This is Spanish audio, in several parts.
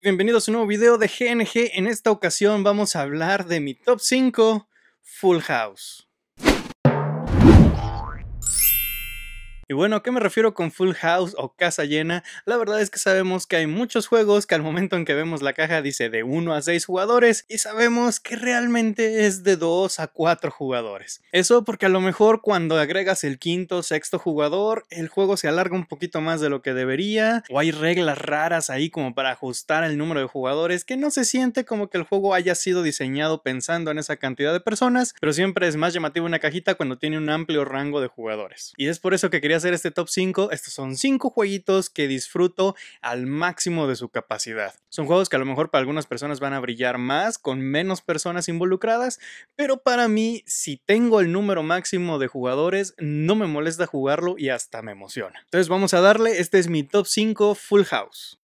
Bienvenidos a un nuevo video de GNG. En esta ocasión vamos a hablar de mi top 5 Full House. Y bueno, qué me refiero con Full House o Casa Llena? La verdad es que sabemos que hay muchos juegos que al momento en que vemos la caja dice de 1 a 6 jugadores y sabemos que realmente es de 2 a 4 jugadores. Eso porque a lo mejor cuando agregas el quinto, o sexto jugador, el juego se alarga un poquito más de lo que debería o hay reglas raras ahí como para ajustar el número de jugadores que no se siente como que el juego haya sido diseñado pensando en esa cantidad de personas, pero siempre es más llamativo una cajita cuando tiene un amplio rango de jugadores. Y es por eso que quería hacer este top 5, estos son 5 jueguitos que disfruto al máximo de su capacidad. Son juegos que a lo mejor para algunas personas van a brillar más, con menos personas involucradas, pero para mí, si tengo el número máximo de jugadores, no me molesta jugarlo y hasta me emociona. Entonces vamos a darle, este es mi top 5 Full House.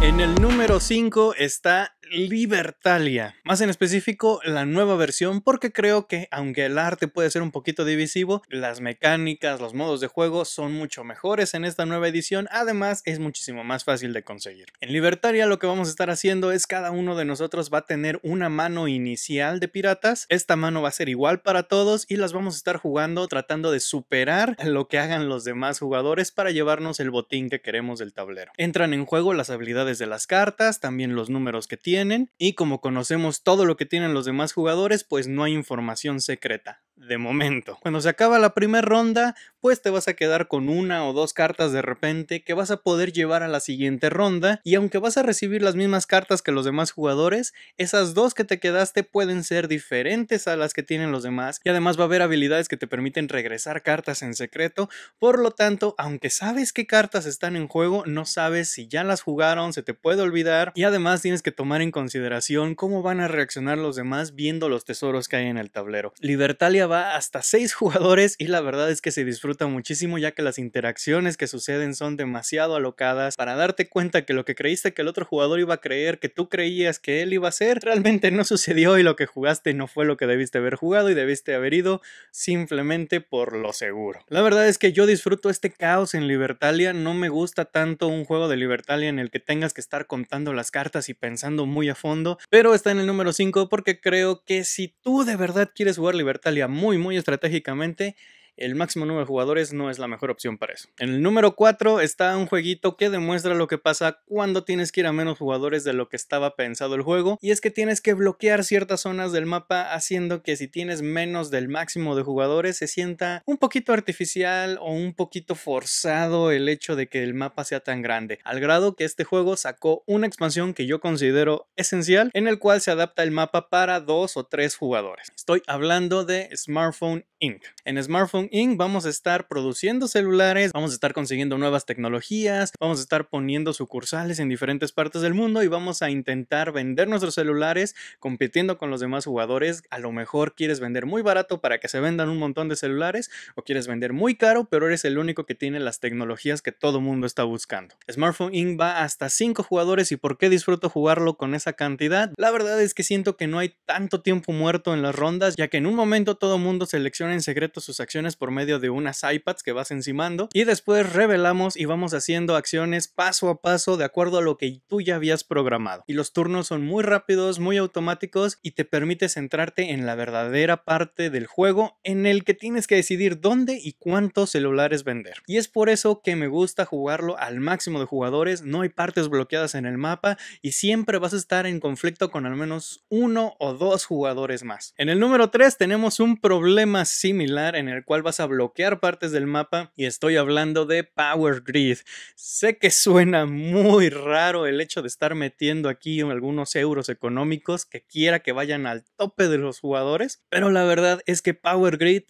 En el número 5 está Libertalia, más en específico la nueva versión, porque creo que aunque el arte puede ser un poquito divisivo, las mecánicas, los modos de juego son mucho mejores en esta nueva edición, además es muchísimo más fácil de conseguir. En Libertalia lo que vamos a estar haciendo es cada uno de nosotros va a tener una mano inicial de piratas, esta mano va a ser igual para todos y las vamos a estar jugando tratando de superar lo que hagan los demás jugadores para llevarnos el botín que queremos del tablero. Entran en juego las habilidades de las cartas, también los números que tienen, y como conocemos todo lo que tienen los demás jugadores, pues no hay información secreta. De momento. Cuando se acaba la primera ronda, pues te vas a quedar con una o dos cartas de repente que vas a poder llevar a la siguiente ronda y aunque vas a recibir las mismas cartas que los demás jugadores, esas dos que te quedaste pueden ser diferentes a las que tienen los demás y además va a haber habilidades que te permiten regresar cartas en secreto, por lo tanto, aunque sabes qué cartas están en juego, no sabes si ya las jugaron, se te puede olvidar y además tienes que tomar en consideración cómo van a reaccionar los demás viendo los tesoros que hay en el tablero. Libertalia va hasta 6 jugadores y la verdad es que se disfruta muchísimo ya que las interacciones que suceden son demasiado alocadas para darte cuenta que lo que creíste que el otro jugador iba a creer, que tú creías que él iba a ser realmente no sucedió y lo que jugaste no fue lo que debiste haber jugado y debiste haber ido simplemente por lo seguro. La verdad es que yo disfruto este caos en Libertalia, no me gusta tanto un juego de Libertalia en el que tengas que estar contando las cartas y pensando muy a fondo, pero está en el número 5 porque creo que si tú de verdad quieres jugar Libertalia muy, muy estratégicamente, el máximo número de jugadores no es la mejor opción para eso. En el número 4 está un jueguito que demuestra lo que pasa cuando tienes que ir a menos jugadores de lo que estaba pensado el juego, y es que tienes que bloquear ciertas zonas del mapa haciendo que si tienes menos del máximo de jugadores se sienta un poquito artificial o un poquito forzado el hecho de que el mapa sea tan grande, al grado que este juego sacó una expansión que yo considero esencial en el cual se adapta el mapa para dos o tres jugadores. Estoy hablando de Smartphone Inc. En Smartphone Inc. vamos a estar produciendo celulares, vamos a estar consiguiendo nuevas tecnologías, vamos a estar poniendo sucursales en diferentes partes del mundo y vamos a intentar vender nuestros celulares compitiendo con los demás jugadores. A lo mejor quieres vender muy barato para que se vendan un montón de celulares o quieres vender muy caro, pero eres el único que tiene las tecnologías que todo mundo está buscando. Smartphone Inc. va hasta 5 jugadores y ¿por qué disfruto jugarlo con esa cantidad? La verdad es que siento que no hay tanto tiempo muerto en las rondas, ya que en un momento todo mundo selecciona en secreto sus acciones por medio de unas iPads que vas encimando y después revelamos y vamos haciendo acciones paso a paso de acuerdo a lo que tú ya habías programado. Y los turnos son muy rápidos, muy automáticos y te permite centrarte en la verdadera parte del juego en el que tienes que decidir dónde y cuántos celulares vender. Y es por eso que me gusta jugarlo al máximo de jugadores, no hay partes bloqueadas en el mapa y siempre vas a estar en conflicto con al menos uno o dos jugadores más. En el número 3 tenemos un problema similar en el cual vas a bloquear partes del mapa y estoy hablando de Power Grid. Sé que suena muy raro el hecho de estar metiendo aquí algunos euros económicos que quiera que vayan al tope de los jugadores, pero la verdad es que Power Grid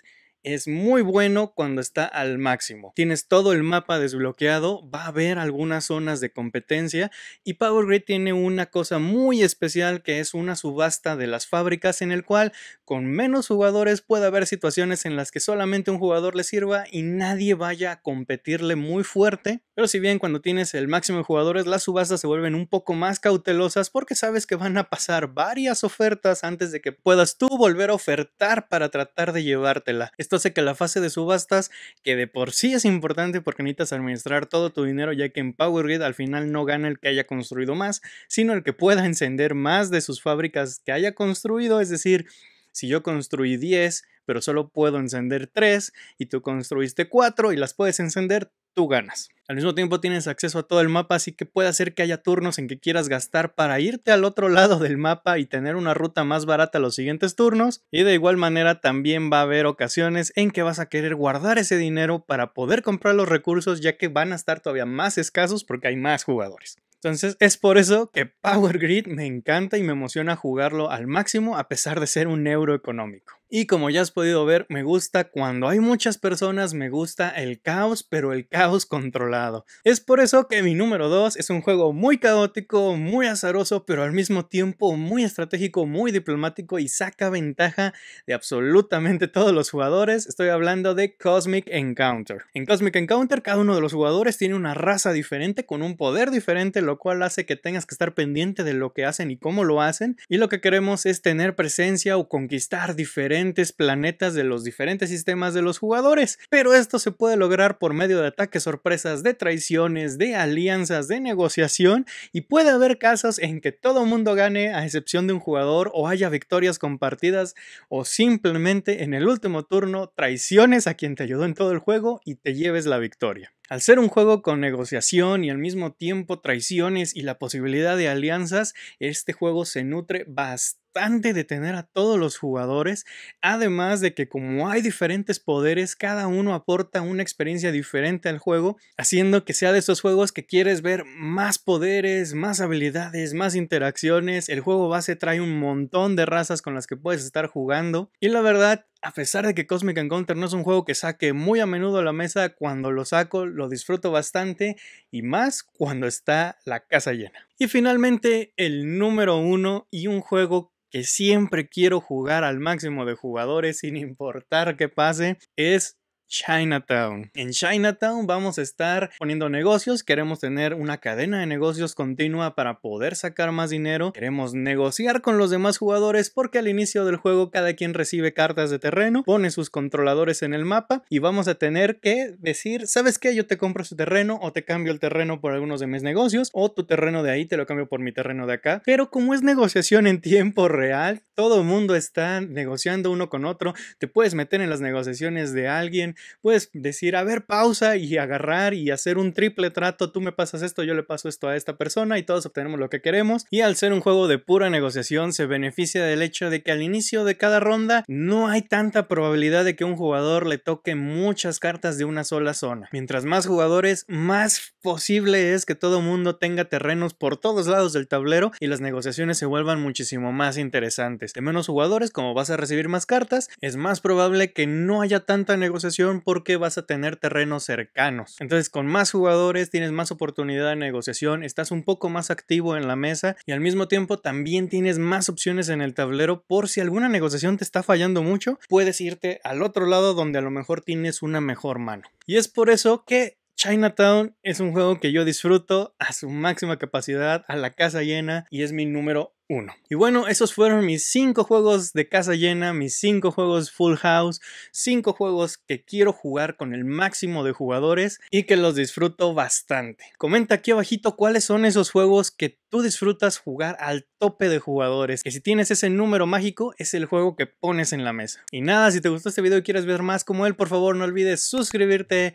es muy bueno cuando está al máximo. Tienes todo el mapa desbloqueado, va a haber algunas zonas de competencia y Power Grid tiene una cosa muy especial que es una subasta de las fábricas en el cual con menos jugadores puede haber situaciones en las que solamente un jugador le sirva y nadie vaya a competirle muy fuerte pero si bien cuando tienes el máximo de jugadores, las subastas se vuelven un poco más cautelosas porque sabes que van a pasar varias ofertas antes de que puedas tú volver a ofertar para tratar de llevártela. Esto hace que la fase de subastas, que de por sí es importante porque necesitas administrar todo tu dinero ya que en Power Grid al final no gana el que haya construido más, sino el que pueda encender más de sus fábricas que haya construido, es decir, si yo construí 10, pero solo puedo encender 3 y tú construiste 4 y las puedes encender, tú ganas. Al mismo tiempo tienes acceso a todo el mapa, así que puede hacer que haya turnos en que quieras gastar para irte al otro lado del mapa y tener una ruta más barata los siguientes turnos. Y de igual manera también va a haber ocasiones en que vas a querer guardar ese dinero para poder comprar los recursos ya que van a estar todavía más escasos porque hay más jugadores. Entonces es por eso que Power Grid me encanta y me emociona jugarlo al máximo a pesar de ser un euro económico. Y como ya has podido ver, me gusta cuando hay muchas personas, me gusta el caos, pero el caos controlado. Es por eso que mi número 2 es un juego muy caótico, muy azaroso, pero al mismo tiempo muy estratégico, muy diplomático y saca ventaja de absolutamente todos los jugadores. Estoy hablando de Cosmic Encounter. En Cosmic Encounter cada uno de los jugadores tiene una raza diferente, con un poder diferente, lo cual hace que tengas que estar pendiente de lo que hacen y cómo lo hacen. Y lo que queremos es tener presencia o conquistar diferente planetas de los diferentes sistemas de los jugadores, pero esto se puede lograr por medio de ataques sorpresas, de traiciones, de alianzas, de negociación y puede haber casos en que todo mundo gane a excepción de un jugador o haya victorias compartidas o simplemente en el último turno traiciones a quien te ayudó en todo el juego y te lleves la victoria. Al ser un juego con negociación y al mismo tiempo traiciones y la posibilidad de alianzas, este juego se nutre bastante de tener a todos los jugadores, además de que como hay diferentes poderes, cada uno aporta una experiencia diferente al juego, haciendo que sea de esos juegos que quieres ver más poderes, más habilidades, más interacciones, el juego base trae un montón de razas con las que puedes estar jugando y la verdad a pesar de que Cosmic Encounter no es un juego que saque muy a menudo a la mesa, cuando lo saco lo disfruto bastante y más cuando está la casa llena. Y finalmente, el número uno y un juego que siempre quiero jugar al máximo de jugadores sin importar qué pase es Chinatown. En Chinatown vamos a estar poniendo negocios, queremos tener una cadena de negocios continua para poder sacar más dinero, queremos negociar con los demás jugadores porque al inicio del juego cada quien recibe cartas de terreno, pone sus controladores en el mapa y vamos a tener que decir, ¿sabes qué? Yo te compro su terreno o te cambio el terreno por algunos de mis negocios o tu terreno de ahí te lo cambio por mi terreno de acá. Pero como es negociación en tiempo real, todo el mundo está negociando uno con otro, te puedes meter en las negociaciones de alguien, puedes decir, a ver, pausa y agarrar y hacer un triple trato, tú me pasas esto, yo le paso esto a esta persona y todos obtenemos lo que queremos. Y al ser un juego de pura negociación, se beneficia del hecho de que al inicio de cada ronda no hay tanta probabilidad de que un jugador le toque muchas cartas de una sola zona. Mientras más jugadores, más posible es que todo mundo tenga terrenos por todos lados del tablero y las negociaciones se vuelvan muchísimo más interesantes. De menos jugadores, como vas a recibir más cartas, es más probable que no haya tanta negociación porque vas a tener terrenos cercanos. Entonces con más jugadores tienes más oportunidad de negociación, estás un poco más activo en la mesa y al mismo tiempo también tienes más opciones en el tablero por si alguna negociación te está fallando mucho, puedes irte al otro lado donde a lo mejor tienes una mejor mano. Y es por eso que Chinatown es un juego que yo disfruto a su máxima capacidad, a la casa llena, y es mi número uno. Y bueno, esos fueron mis cinco juegos de casa llena, mis cinco juegos full house, cinco juegos que quiero jugar con el máximo de jugadores y que los disfruto bastante. Comenta aquí abajito cuáles son esos juegos que tú disfrutas jugar al tope de jugadores, que si tienes ese número mágico es el juego que pones en la mesa. Y nada, si te gustó este video y quieres ver más como él, por favor no olvides suscribirte